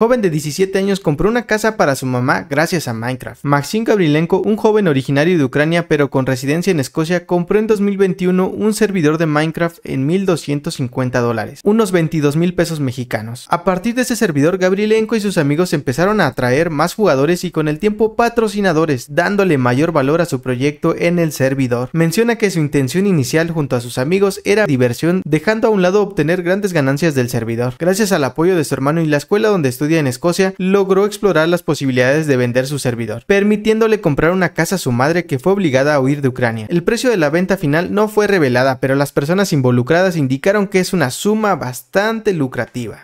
Joven de 17 años compró una casa para su mamá gracias a Minecraft. Maxim Gabrilenko, un joven originario de Ucrania pero con residencia en Escocia, compró en 2021 un servidor de Minecraft en 1250 dólares, unos $22,000 mil pesos mexicanos. A partir de ese servidor, Gabrilenko y sus amigos empezaron a atraer más jugadores y con el tiempo patrocinadores, dándole mayor valor a su proyecto en el servidor. Menciona que su intención inicial junto a sus amigos era diversión, dejando a un lado obtener grandes ganancias del servidor. Gracias al apoyo de su hermano y la escuela donde estudió en Escocia, logró explorar las posibilidades de vender su servidor, permitiéndole comprar una casa a su madre que fue obligada a huir de Ucrania. El precio de la venta final no fue revelada, pero las personas involucradas indicaron que es una suma bastante lucrativa.